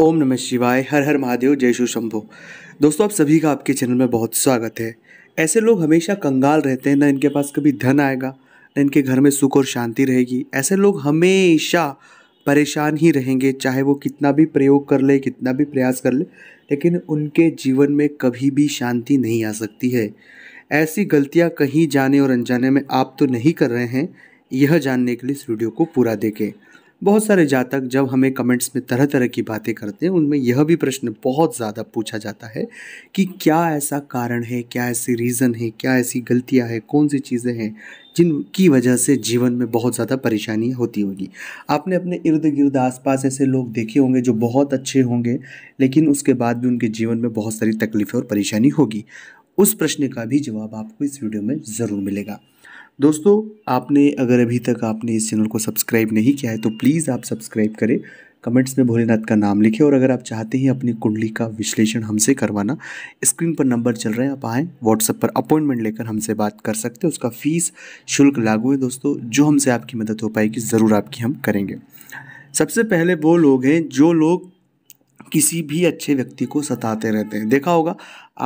ओम नमः शिवाय हर हर महादेव जय शु शंभो दोस्तों आप सभी का आपके चैनल में बहुत स्वागत है ऐसे लोग हमेशा कंगाल रहते हैं ना इनके पास कभी धन आएगा ना इनके घर में सुख और शांति रहेगी ऐसे लोग हमेशा परेशान ही रहेंगे चाहे वो कितना भी प्रयोग कर ले कितना भी प्रयास कर ले लेकिन उनके जीवन में कभी भी शांति नहीं आ सकती है ऐसी गलतियाँ कहीं जाने और अनजाने में आप तो नहीं कर रहे हैं यह जानने के लिए इस वीडियो को पूरा देखें बहुत सारे जातक जब हमें कमेंट्स में तरह तरह की बातें करते हैं उनमें यह भी प्रश्न बहुत ज़्यादा पूछा जाता है कि क्या ऐसा कारण है क्या ऐसे रीज़न है क्या ऐसी गलतियाँ हैं कौन सी चीज़ें हैं जिनकी वजह से जीवन में बहुत ज़्यादा परेशानी होती होगी आपने अपने इर्द गिर्द आसपास ऐसे लोग देखे होंगे जो बहुत अच्छे होंगे लेकिन उसके बाद भी उनके जीवन में बहुत सारी तकलीफ़ें और परेशानी होगी उस प्रश्न का भी जवाब आपको इस वीडियो में ज़रूर मिलेगा दोस्तों आपने अगर अभी तक आपने इस चैनल को सब्सक्राइब नहीं किया है तो प्लीज़ आप सब्सक्राइब करें कमेंट्स में भोलेनाथ का नाम लिखें और अगर आप चाहते हैं अपनी कुंडली का विश्लेषण हमसे करवाना स्क्रीन पर नंबर चल रहे हैं आप आएँ व्हाट्सएप पर अपॉइंटमेंट लेकर हमसे बात कर सकते हैं उसका फ़ीस शुल्क लागू है दोस्तों जो हमसे आपकी मदद हो पाएगी ज़रूर आपकी हम करेंगे सबसे पहले वो लोग हैं जो लोग किसी भी अच्छे व्यक्ति को सताते रहते हैं देखा होगा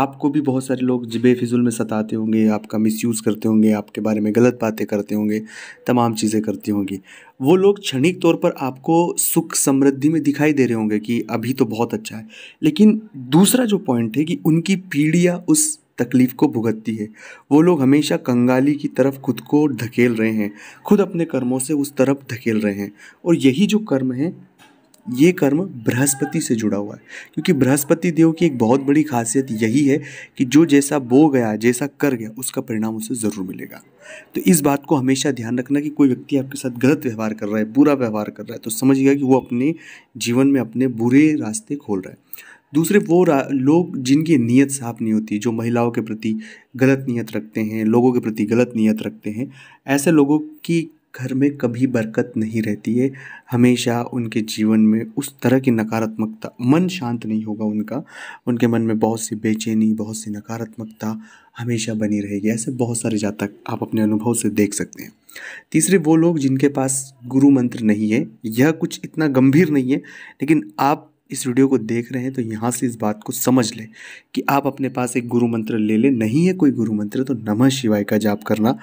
आपको भी बहुत सारे लोग बेफिजुल में सताते होंगे आपका मिसयूज़ करते होंगे आपके बारे में गलत बातें करते होंगे तमाम चीज़ें करती होंगी वो लोग क्षणिक तौर पर आपको सुख समृद्धि में दिखाई दे रहे होंगे कि अभी तो बहुत अच्छा है लेकिन दूसरा जो पॉइंट है कि उनकी पीढ़ियाँ उस तकलीफ़ को भुगतती है वो लोग हमेशा कंगाली की तरफ खुद को धकेल रहे हैं खुद अपने कर्मों से उस तरफ धकेल रहे हैं और यही जो कर्म हैं ये कर्म बृहस्पति से जुड़ा हुआ है क्योंकि बृहस्पति देव की एक बहुत बड़ी खासियत यही है कि जो जैसा बो गया जैसा कर गया उसका परिणाम उसे ज़रूर मिलेगा तो इस बात को हमेशा ध्यान रखना कि कोई व्यक्ति आपके साथ गलत व्यवहार कर रहा है बुरा व्यवहार कर रहा है तो समझिएगा कि वो अपने जीवन में अपने बुरे रास्ते खोल रहा है दूसरे वो लोग जिनकी नीयत साफ नहीं होती जो महिलाओं के प्रति गलत नीयत रखते हैं लोगों के प्रति गलत नीयत रखते हैं ऐसे लोगों की घर में कभी बरकत नहीं रहती है हमेशा उनके जीवन में उस तरह की नकारात्मकता मन शांत नहीं होगा उनका उनके मन में बहुत सी बेचैनी बहुत सी नकारात्मकता हमेशा बनी रहेगी ऐसे बहुत सारे जातक आप अपने अनुभव से देख सकते हैं तीसरे वो लोग जिनके पास गुरु मंत्र नहीं है यह कुछ इतना गंभीर नहीं है लेकिन आप इस वीडियो को देख रहे हैं तो यहाँ से इस बात को समझ लें कि आप अपने पास एक गुरु मंत्र ले लें नहीं है कोई गुरु मंत्र तो नमः शिवाय का जाप करना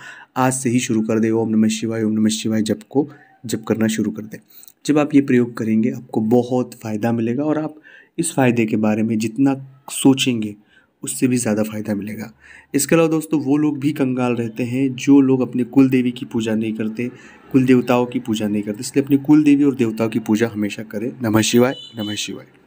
आज से ही शुरू कर दें ओम नमः शिवाय ओम नमः शिवाय जप को जप करना शुरू कर दें जब आप ये प्रयोग करेंगे आपको बहुत फ़ायदा मिलेगा और आप इस फ़ायदे के बारे में जितना सोचेंगे उससे भी ज़्यादा फ़ायदा मिलेगा इसके अलावा दोस्तों वो लोग भी कंगाल रहते हैं जो लोग अपने कुल देवी की पूजा नहीं करते कुल देवताओं की पूजा नहीं करते इसलिए अपने कुल देवी और देवताओं की पूजा हमेशा करें नमः शिवाय नमः शिवाय